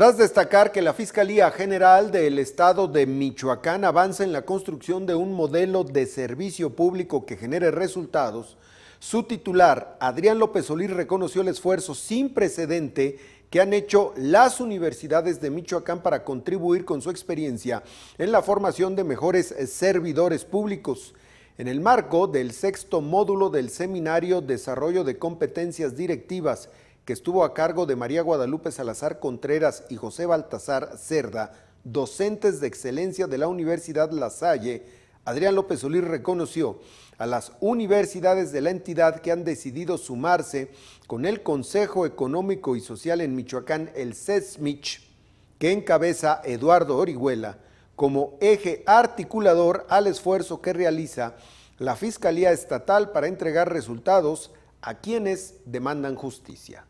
Tras destacar que la Fiscalía General del Estado de Michoacán avanza en la construcción de un modelo de servicio público que genere resultados, su titular, Adrián López Solís, reconoció el esfuerzo sin precedente que han hecho las universidades de Michoacán para contribuir con su experiencia en la formación de mejores servidores públicos. En el marco del sexto módulo del Seminario Desarrollo de Competencias Directivas, que estuvo a cargo de María Guadalupe Salazar Contreras y José Baltasar Cerda, docentes de excelencia de la Universidad La Salle, Adrián López Solís reconoció a las universidades de la entidad que han decidido sumarse con el Consejo Económico y Social en Michoacán, el CESMICH, que encabeza Eduardo Orihuela, como eje articulador al esfuerzo que realiza la Fiscalía Estatal para entregar resultados a quienes demandan justicia.